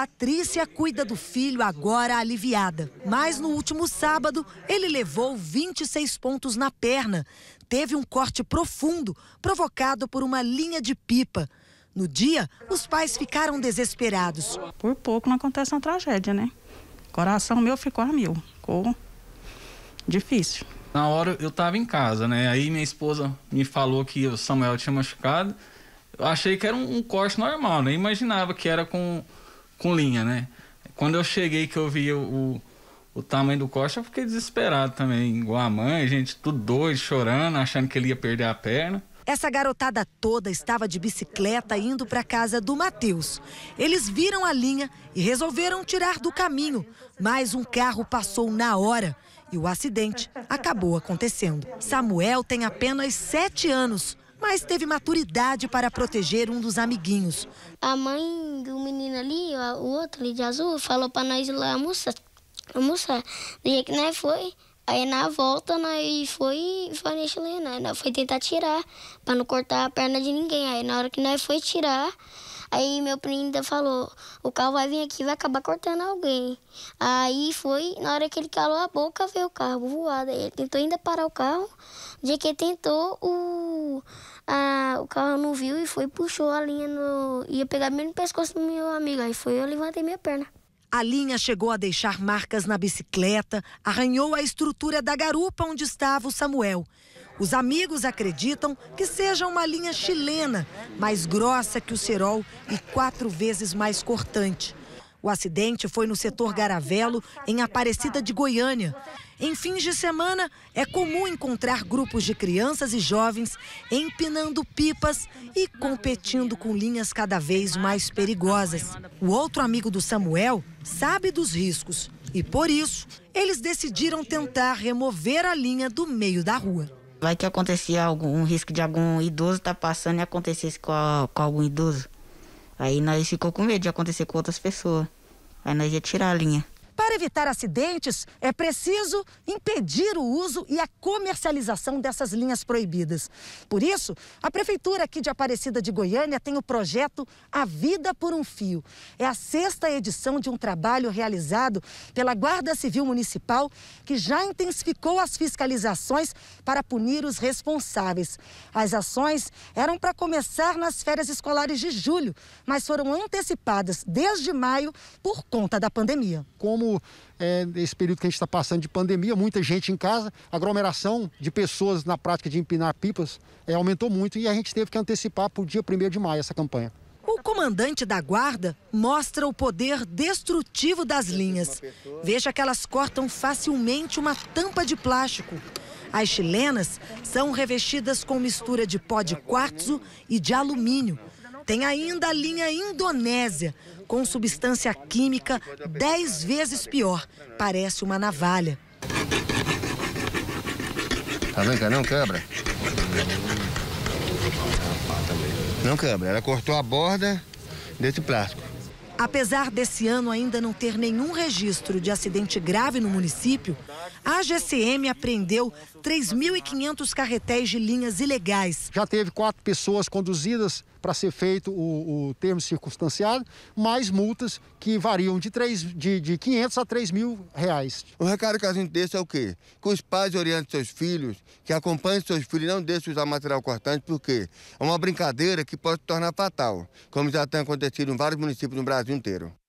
Patrícia cuida do filho agora aliviada. Mas no último sábado, ele levou 26 pontos na perna. Teve um corte profundo, provocado por uma linha de pipa. No dia, os pais ficaram desesperados. Por pouco não acontece uma tragédia, né? Coração meu ficou a mil. Ficou difícil. Na hora eu estava em casa, né? Aí minha esposa me falou que o Samuel tinha machucado. Eu achei que era um, um corte normal, né? Imaginava que era com com linha, né? Quando eu cheguei que eu vi o, o tamanho do coxa eu fiquei desesperado também, igual a mãe, gente tudo doido, chorando, achando que ele ia perder a perna. Essa garotada toda estava de bicicleta indo para casa do Matheus. Eles viram a linha e resolveram tirar do caminho, mas um carro passou na hora e o acidente acabou acontecendo. Samuel tem apenas sete anos, mas teve maturidade para proteger um dos amiguinhos. A mãe do menino ali, o outro ali de azul, falou para nós ir lá almoçar. almoçar. Do jeito que nós foi, aí na volta nós foi foi nesse né? Nós foi tentar tirar, para não cortar a perna de ninguém. Aí na hora que nós foi tirar, aí meu primo ainda falou, o carro vai vir aqui vai acabar cortando alguém. Aí foi, na hora que ele calou a boca, veio o carro voado. Aí ele tentou ainda parar o carro, do jeito que ele tentou, o ah, o carro não viu e foi puxou a linha no. ia pegar bem no pescoço do meu amigo. Aí foi eu levantei minha perna. A linha chegou a deixar marcas na bicicleta, arranhou a estrutura da garupa onde estava o Samuel. Os amigos acreditam que seja uma linha chilena, mais grossa que o cerol e quatro vezes mais cortante. O acidente foi no setor Garavelo, em Aparecida de Goiânia. Em fins de semana, é comum encontrar grupos de crianças e jovens empinando pipas e competindo com linhas cada vez mais perigosas. O outro amigo do Samuel sabe dos riscos e, por isso, eles decidiram tentar remover a linha do meio da rua. Vai que acontecia algum um risco de algum idoso estar tá passando e acontecesse com, a, com algum idoso. Aí nós ficou com medo de acontecer com outras pessoas. Aí nós ia tirar a linha. Para evitar acidentes, é preciso impedir o uso e a comercialização dessas linhas proibidas. Por isso, a Prefeitura aqui de Aparecida de Goiânia tem o projeto A Vida por um Fio. É a sexta edição de um trabalho realizado pela Guarda Civil Municipal, que já intensificou as fiscalizações para punir os responsáveis. As ações eram para começar nas férias escolares de julho, mas foram antecipadas desde maio por conta da pandemia. Como nesse é, esse período que a gente está passando de pandemia, muita gente em casa, aglomeração de pessoas na prática de empinar pipas é, aumentou muito e a gente teve que antecipar para o dia 1 de maio essa campanha. O comandante da guarda mostra o poder destrutivo das linhas. Veja que elas cortam facilmente uma tampa de plástico. As chilenas são revestidas com mistura de pó de quartzo e de alumínio. Tem ainda a linha Indonésia, com substância química dez vezes pior. Parece uma navalha. Tá que não quebra. Não quebra. Ela cortou a borda desse plástico. Apesar desse ano ainda não ter nenhum registro de acidente grave no município, a GCM apreendeu 3.500 carretéis de linhas ilegais. Já teve quatro pessoas conduzidas para ser feito o, o, termo circunstanciado, mais multas que variam de, 3, de, de 500 a 3 mil reais. O recado que a gente deixa é o quê? Que os pais orientem seus filhos, que acompanhem seus filhos não deixem usar material cortante, porque é uma brincadeira que pode se tornar fatal, como já tem acontecido em vários municípios no Brasil inteiro.